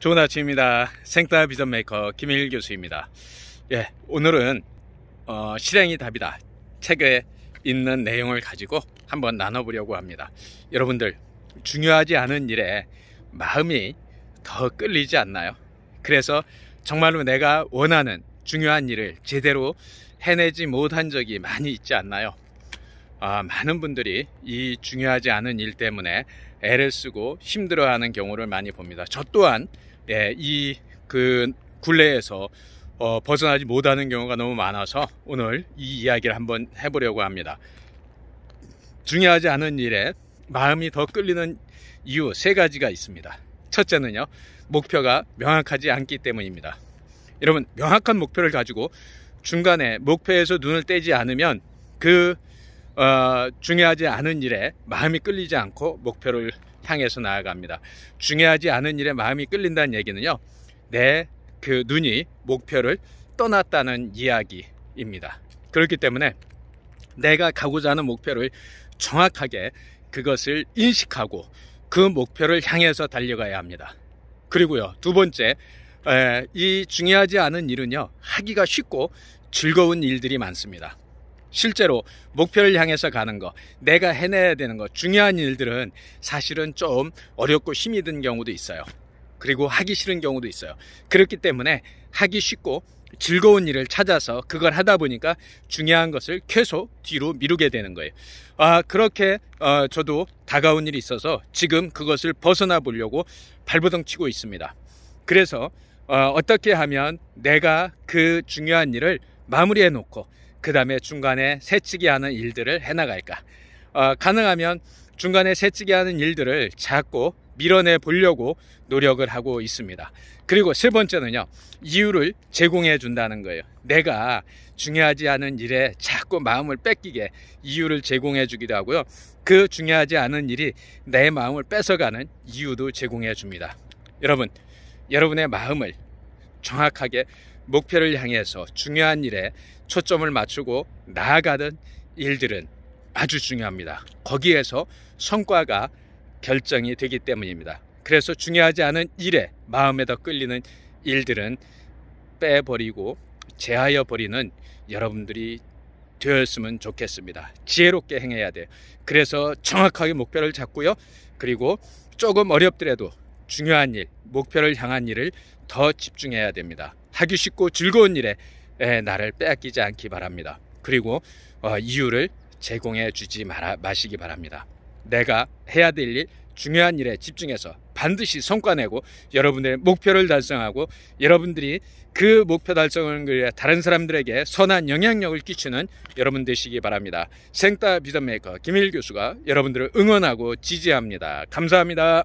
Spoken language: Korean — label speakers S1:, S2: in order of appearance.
S1: 좋은 아침입니다. 생따 비전 메이커 김일 교수입니다. 예, 오늘은 어, 실행이 답이다 책에 있는 내용을 가지고 한번 나눠보려고 합니다. 여러분들 중요하지 않은 일에 마음이 더 끌리지 않나요? 그래서 정말로 내가 원하는 중요한 일을 제대로 해내지 못한 적이 많이 있지 않나요? 아, 많은 분들이 이 중요하지 않은 일 때문에 애를 쓰고 힘들어하는 경우를 많이 봅니다. 저 또한 예, 이 그 굴레에서 어, 벗어나지 못하는 경우가 너무 많아서 오늘 이 이야기를 한번 해보려고 합니다. 중요하지 않은 일에 마음이 더 끌리는 이유 세 가지가 있습니다. 첫째는요, 목표가 명확하지 않기 때문입니다. 여러분, 명확한 목표를 가지고 중간에 목표에서 눈을 떼지 않으면 그 어, 중요하지 않은 일에 마음이 끌리지 않고 목표를 향해서 나아갑니다. 중요하지 않은 일에 마음이 끌린다는 얘기는요. 내 그 눈이 목표를 떠났다는 이야기입니다. 그렇기 때문에 내가 가고자 하는 목표를 정확하게 그것을 인식하고 그 목표를 향해서 달려가야 합니다. 그리고요. 두 번째, 에, 이 중요하지 않은 일은요. 하기가 쉽고 즐거운 일들이 많습니다. 실제로 목표를 향해서 가는 거, 내가 해내야 되는 거, 중요한 일들은 사실은 좀 어렵고 힘이 든 경우도 있어요. 그리고 하기 싫은 경우도 있어요. 그렇기 때문에 하기 쉽고 즐거운 일을 찾아서 그걸 하다 보니까 중요한 것을 계속 뒤로 미루게 되는 거예요. 아, 그렇게 어, 저도 다가온 일이 있어서 지금 그것을 벗어나 보려고 발버둥 치고 있습니다. 그래서 어, 어떻게 하면 내가 그 중요한 일을 마무리해 놓고 그 다음에 중간에 새치기 하는 일들을 해나갈까 어, 가능하면 중간에 새치기 하는 일들을 자꾸 밀어내 보려고 노력을 하고 있습니다 그리고 세 번째는요 이유를 제공해 준다는 거예요 내가 중요하지 않은 일에 자꾸 마음을 뺏기게 이유를 제공해 주기도 하고요 그 중요하지 않은 일이 내 마음을 뺏어가는 이유도 제공해 줍니다 여러분 여러분의 마음을 정확하게 목표를 향해서 중요한 일에 초점을 맞추고 나아가는 일들은 아주 중요합니다. 거기에서 성과가 결정이 되기 때문입니다. 그래서 중요하지 않은 일에 마음에 더 끌리는 일들은 빼버리고 제하여 버리는 여러분들이 되었으면 좋겠습니다. 지혜롭게 행해야 돼요. 그래서 정확하게 목표를 잡고요. 그리고 조금 어렵더라도 중요한 일, 목표를 향한 일을 더 집중해야 됩니다. 하기 쉽고 즐거운 일에 나를 빼앗기지 않기 바랍니다. 그리고 어, 이유를 제공해 주지 말아, 마시기 바랍니다. 내가 해야 될 일, 중요한 일에 집중해서 반드시 성과내고 여러분들의 목표를 달성하고 여러분들이 그 목표 달성을 위해 다른 사람들에게 선한 영향력을 끼치는 여러분 되시기 바랍니다. 생따 비전메이커 김일 교수가 여러분들을 응원하고 지지합니다. 감사합니다.